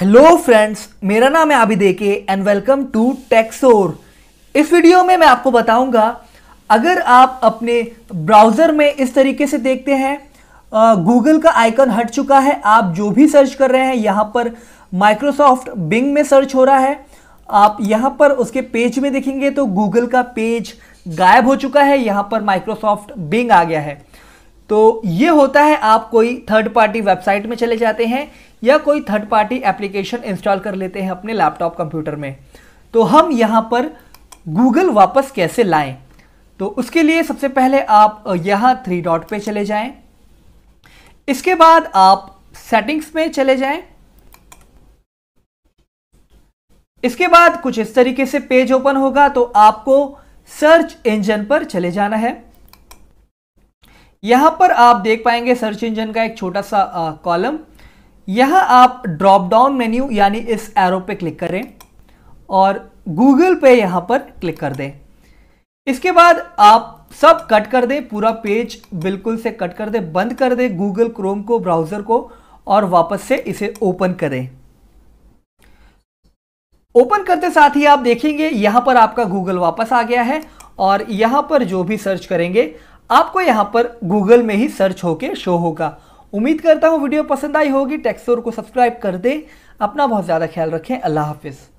hello friends मेरा नाम है अभी देखे एंड वेलकम टू टेक्सोर इस वीडियो में मैं आपको बताऊंगा अगर आप अपने ब्राउज़र में इस तरीके से देखते हैं गूगल का आइकन हट चुका है आप जो भी सर्च कर रहे हैं यहाँ पर माइक्रोसॉफ्ट बिंग में सर्च हो रहा है आप यहाँ पर उसके पेज में देखेंगे तो गूगल का पेज गायब हो चुका है यहाँ पर माइक्रोसॉफ्ट बिंग आ गया है तो ये होता है आप कोई थर्ड पार्टी वेबसाइट में चले जाते हैं या कोई थर्ड पार्टी एप्लीकेशन इंस्टॉल कर लेते हैं अपने लैपटॉप कंप्यूटर में तो हम यहाँ पर गूगल वापस कैसे लाएं तो उसके लिए सबसे पहले आप यहाँ थ्री डॉट पे चले जाएं इसके बाद आप सेटिंग्स में चले जाएं इसके बाद कुछ इस तरीके से पेज ओपन होगा तो आपको सर्च इंजन पर चले जाना है यहां पर आप देख पाएंगे सर्च इंजन का एक छोटा सा कॉलम यहां आप ड्रॉप डाउन मेन्यू यानी इस एरो पे क्लिक करें और गूगल पे यहां पर क्लिक कर दें इसके बाद आप सब कट कर दें पूरा पेज बिल्कुल से कट कर दें बंद कर दें गूगल क्रोम को ब्राउज़र को और वापस से इसे ओपन करें ओपन करते साथ ही आप देखेंगे यहां पर आपका गूगल वापस आ गया है और यहां पर जो भी सर्च करेंगे आपको यहां पर गूगल में ही सर्च होके शो होगा उम्मीद करता हूँ वीडियो पसंद आई होगी टेक्सोर को सब्सक्राइब कर दें अपना बहुत ज़्यादा ख्याल रखें अल्लाह हाफिज़